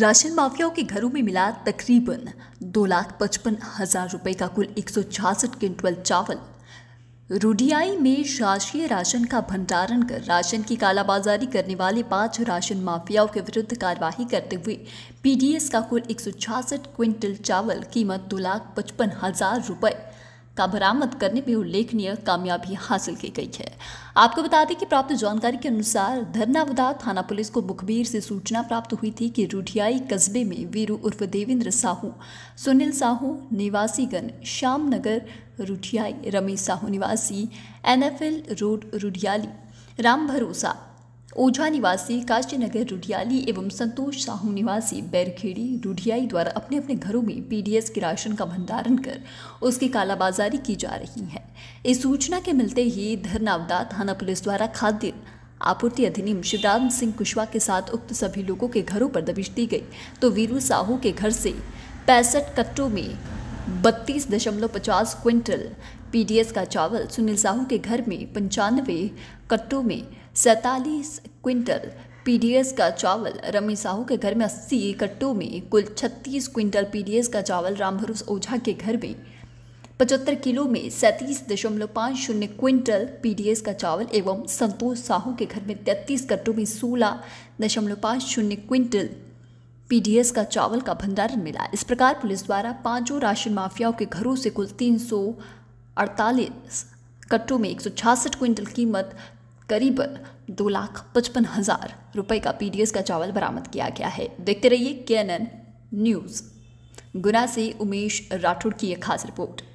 ration माफियाओं के घरों में मिला तकरीबन दो लाख पचपन हजार रुपये का कुल एक सौ छियासठ क्विंटल चावल रुडियाई में शासकीय राशन का भंडारण कर राशन की कालाबाजारी करने वाले पांच राशन माफियाओं के विरुद्ध कार्यवाही करते हुए पीडीएस का कुल एक सौ छियासठ क्विंटल चावल कीमत दो लाख पचपन हजार रुपये का बरामद करने में उल्लेखनीय कामयाबी हासिल की गई है आपको बता दें कि प्राप्त जानकारी के अनुसार धरनावदा थाना पुलिस को मुखबिर से सूचना प्राप्त हुई थी कि रूढ़ियाई कस्बे में वीरू उर्फ देवेंद्र साहू सुनील साहू निवासीगण श्याम नगर रूढ़ियाई रमेश साहू निवासी एनएफएल रोड रूढ़ियाली राम भरोसा ओझा निवासी काशीनगर रुढियाली एवं संतोष साहू निवासी बैरखेड़ी रुढियाई द्वारा अपने अपने घरों में पीडीएस के राशन का भंडारण कर उसकी कालाबाजारी की जा रही है इस सूचना के मिलते ही धरनावदा थाना पुलिस द्वारा खाद्य आपूर्ति अधिनियम शिवराम सिंह कुशवाहा के साथ उक्त सभी लोगों के घरों पर दबिश दी गई तो वीरू साहू के घर से पैंसठ कट्टों में बत्तीस दशमलव पचास क्विंटल पीडीएस का चावल सुनील साहू के घर में पंचानवे कट्टों में सैतालीस क्विंटल पीडीएस का चावल रमी साहू के घर में अस्सी कट्टों में कुल छत्तीस क्विंटल पीडीएस का चावल रामभरोस ओझा के घर में पचहत्तर किलो में सैंतीस दशमलव पाँच शून्य क्विंटल पीडीएस का चावल एवं संतोष साहू के घर में तैंतीस कट्टों में सोलह दशमलव पाँच शून्य क्विंटल पीडीएस का चावल का भंडारण मिला इस प्रकार पुलिस द्वारा पांचों राशन माफियाओं के घरों से कुल तीन कट्टों में एक क्विंटल कीमत करीब दो लाख पचपन हज़ार रुपये का पीडीएस का चावल बरामद किया गया है देखते रहिए के न्यूज़ गुना से उमेश राठौड़ की एक खास रिपोर्ट